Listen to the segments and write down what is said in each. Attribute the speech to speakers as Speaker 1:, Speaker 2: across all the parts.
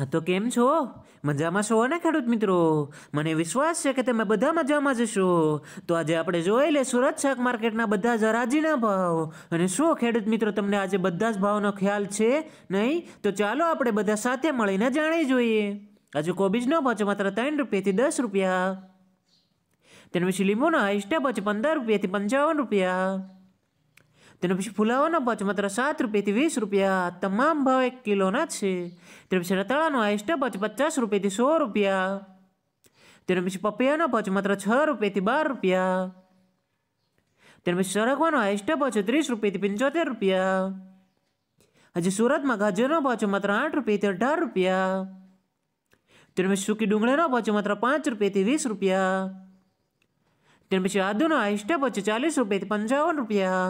Speaker 1: હા તો કેમ છો મજામાં છો ને ખેડૂત મિત્રો મને વિશ્વાસ છે કે તમે બધા મજામાં જશો તો આજે આપણે જોઈ લે સુરત શાક માર્કેટના બધા જ હરાજીના ભાવ અને શું ખેડૂત મિત્રો તમને આજે બધા જ ભાવનો ખ્યાલ છે નહીં તો ચાલો આપણે બધા સાથે મળીને જાણી જોઈએ આજે કોબીજ ન છે માત્ર ત્રણ રૂપિયાથી દસ રૂપિયા ત્યાર પછી લીંબુના હાઈસ્ટા ભાવ છે પંદર રૂપિયાથી પંચાવન રૂપિયા તેના પછી ફુલાવાના ભાજ માત્ર સાત રૂપિયાથી વીસ રૂપિયા તમામ ભાવ એક કિલોના છે તેના પછી રતાળાનો આઈસ્ટા ભાજ પચાસ રૂપિયાથી સો રૂપિયા તેના પછી પપૈયાનો ભાજ માત્ર છ રૂપિયાથી બાર રૂપિયા તેના પછી સરગવાનો આઈસ્ટા ભાવ ત્રીસ રૂપિયાથી પંચોતેર રૂપિયા આજે સુરતમાં ગાજરનો ભાવ છે માત્ર આઠ રૂપિયાથી અઢાર રૂપિયા તેના પછી સૂકી ડુંગળીનો ભાવ છે માત્ર પાંચ રૂપિયાથી વીસ રૂપિયા ત્યાર પછી આદુનો આઈસ્ટા ભાવ છે ચાલીસ રૂપિયાથી પંચાવન રૂપિયા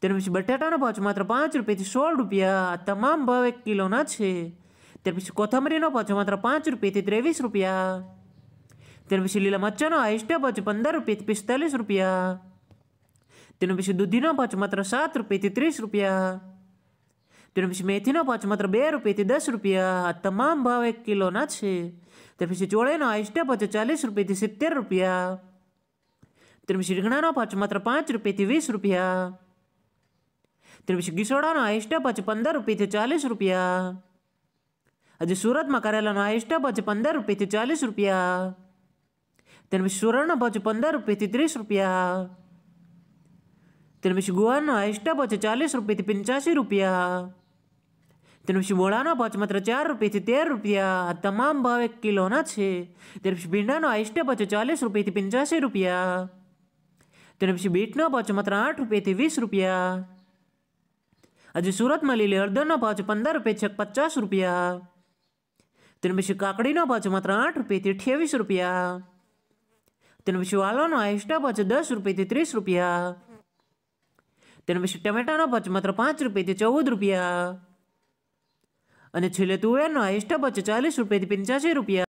Speaker 1: તેના પછી બટાટાના ભાવ માત્ર પાંચ રૂપિયાથી સોળ રૂપિયા તમામ ભાવ એક કિલોના છે ત્યાર પછી કોથમરીનો ભાવ માત્ર પાંચ રૂપિયાથી ત્રેવીસ રૂપિયા ત્યાર પછી લીલા મરચાનો હાઈસ્ટ ભાવ પંદર રૂપિયાથી પિસ્તાલીસ રૂપિયા તેના પછી દૂધીનો ભાવ માત્ર સાત રૂપિયાથી ત્રીસ રૂપિયા તેના પછી મેથીનો ભાવ માત્ર બે રૂપિયાથી દસ રૂપિયા તમામ ભાવ એક કિલોના છે ત્યાર પછી ચોળેનો આઈસ્ટા ભાવ ચાલીસ રૂપિયાથી સિત્તેર રૂપિયા તેના પછી રીંગણાનો ભાવ માત્ર પાંચ રૂપિયાથી વીસ રૂપિયા ત્રિભુજ સોડાનો હાઈસ્ટ પચ પંદર રૂપિયાથી ચાલીસ રૂપિયા આજે સુરતમાં કરેલાનો હાઈસ્ટ પચ પંદર રૂપિયાથી ચાલીસ રૂપિયા ત્યાર પછી સુરતનો પચ પંદર રૂપિયાથી ત્રીસ રૂપિયા ત્યાર પછી ગોવાનો હાઈસ્ટ ચાલીસ રૂપિયાથી પંચ્યાસી રૂપિયા ત્યાર પછી મોળાનો પહોંચ માત્ર ચાર રૂપિયાથી તેર રૂપિયા આ તમામ ભાવ એક કિલોના છે ત્યાર પછી ભીંડાનો હાઈસ્ટ પહોંચે ચાલીસ રૂપિયાથી પંચ્યાસી રૂપિયા ત્યાર પછી બીટનો પહોંચ માત્ર આઠ રૂપિયાથી વીસ રૂપિયા આજે સુરતમાં લીલી હળદરનો ભાવ છે પંદર રૂપિયા છે પચાસ રૂપિયા તેના પછી કાકડીનો ભાવ છે માત્ર આઠ રૂપિયાથી અઠ્યાવીસ રૂપિયા તેના પછી વાલોનો આહિષ્ટા ભાવ છે દસ રૂપિયાથી ત્રીસ રૂપિયા તેના પછી ટમેટાનો ભાવ છે માત્ર પાંચ રૂપિયાથી ચૌદ રૂપિયા અને છેલ્લે તુવેરનો આહિષ્ટા ભાવ છે ચાલીસ રૂપિયાથી પંચ્યાસી રૂપિયા